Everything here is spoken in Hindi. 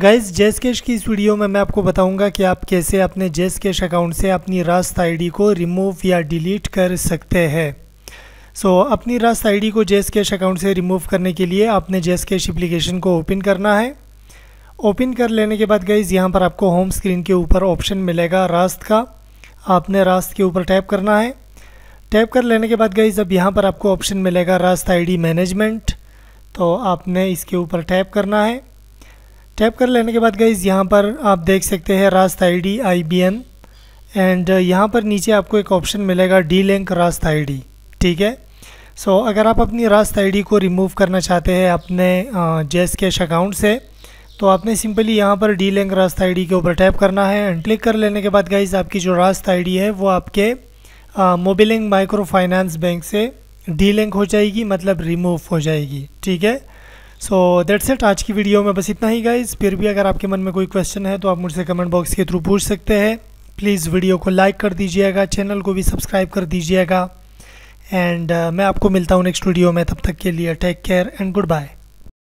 गाइज जेस कैश की इस वीडियो में मैं आपको बताऊंगा कि आप कैसे अपने जेस कैश अकाउंट से अपनी रास्त आईडी को रिमूव या डिलीट कर सकते हैं सो so, अपनी रास्त आईडी को जेस कैश अकाउंट से रिमूव करने के लिए आपने जेस कैश एप्लीकेशन को ओपन करना है ओपन कर लेने के बाद गाइज़ यहाँ पर आपको होम स्क्रीन के ऊपर ऑप्शन मिलेगा रास्त का आपने रास्त के ऊपर टैप करना है टैप कर लेने के बाद गाइज़ अब यहाँ पर आपको ऑप्शन मिलेगा रास्त आई मैनेजमेंट तो आपने इसके ऊपर टैप करना है टैप कर लेने के बाद गाइज़ यहाँ पर आप देख सकते हैं रास्ता I D I B N and यहाँ पर नीचे आपको एक ऑप्शन मिलेगा डी लिंक रास्ता आई डी ठीक है सो so, अगर आप अपनी रास्ता आई डी को रिमूव करना चाहते हैं अपने जेस कैश अकाउंट से तो आपने सिंपली यहाँ पर डी लिंक रास्ता आईडी के ऊपर टैप करना है एंड क्लिक कर लेने के बाद गाइज आपकी जो रास्ता आईडी है वो आपके मोबिलिंग माइक्रो फाइनेंस बैंक से डी लिंक हो जाएगी मतलब रिमूव हो जाएगी ठीक है सो दैट्स इट आज की वीडियो में बस इतना ही गाइज फिर भी अगर आपके मन में कोई क्वेश्चन है तो आप मुझसे कमेंट बॉक्स के थ्रू पूछ सकते हैं प्लीज़ वीडियो को लाइक कर दीजिएगा चैनल को भी सब्सक्राइब कर दीजिएगा एंड uh, मैं आपको मिलता हूँ नेक्स्ट वीडियो में तब तक के लिए take care and good bye